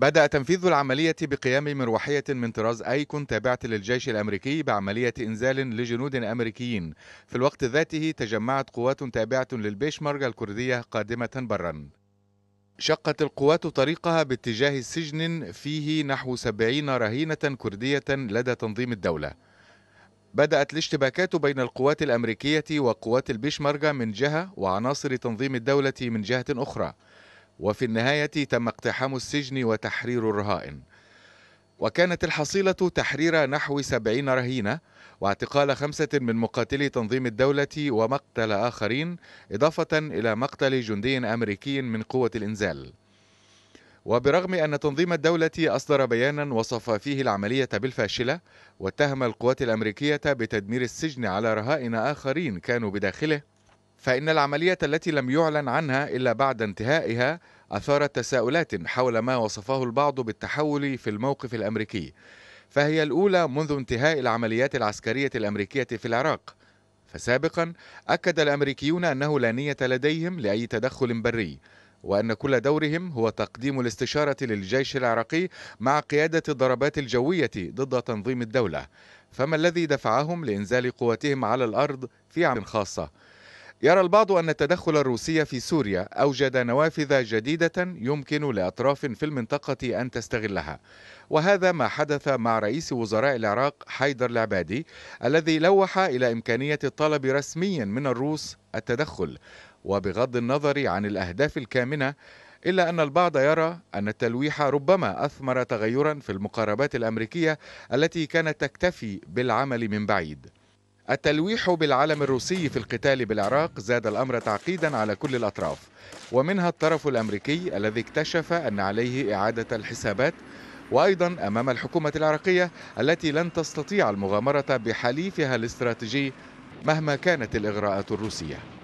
بدأ تنفيذ العملية بقيام مروحية من طراز أيكون تابعة للجيش الأمريكي بعملية إنزال لجنود أمريكيين في الوقت ذاته تجمعت قوات تابعة للبيشمرج الكردية قادمة برا شقت القوات طريقها باتجاه سجن فيه نحو سبعين رهينة كردية لدى تنظيم الدولة بدأت الاشتباكات بين القوات الأمريكية وقوات البيشمرجة من جهة وعناصر تنظيم الدولة من جهة أخرى وفي النهاية تم اقتحام السجن وتحرير الرهائن وكانت الحصيلة تحرير نحو سبعين رهينة واعتقال خمسة من مقاتلي تنظيم الدولة ومقتل آخرين إضافة إلى مقتل جندي أمريكي من قوة الإنزال وبرغم أن تنظيم الدولة أصدر بيانا وصف فيه العملية بالفاشلة واتهم القوات الأمريكية بتدمير السجن على رهائن آخرين كانوا بداخله فإن العملية التي لم يعلن عنها إلا بعد انتهائها أثارت تساؤلات حول ما وصفه البعض بالتحول في الموقف الأمريكي فهي الأولى منذ انتهاء العمليات العسكرية الأمريكية في العراق فسابقا أكد الأمريكيون أنه لا نية لديهم لأي تدخل بري وأن كل دورهم هو تقديم الاستشارة للجيش العراقي مع قيادة الضربات الجوية ضد تنظيم الدولة فما الذي دفعهم لإنزال قواتهم على الأرض في عام خاصة يرى البعض أن التدخل الروسي في سوريا أوجد نوافذ جديدة يمكن لأطراف في المنطقة أن تستغلها وهذا ما حدث مع رئيس وزراء العراق حيدر العبادي الذي لوح إلى إمكانية الطلب رسميا من الروس التدخل وبغض النظر عن الأهداف الكامنة إلا أن البعض يرى أن التلويح ربما أثمر تغيرا في المقاربات الأمريكية التي كانت تكتفي بالعمل من بعيد التلويح بالعلم الروسي في القتال بالعراق زاد الامر تعقيدا على كل الاطراف ومنها الطرف الامريكي الذي اكتشف ان عليه اعاده الحسابات وايضا امام الحكومه العراقيه التي لن تستطيع المغامره بحليفها الاستراتيجي مهما كانت الاغراءات الروسيه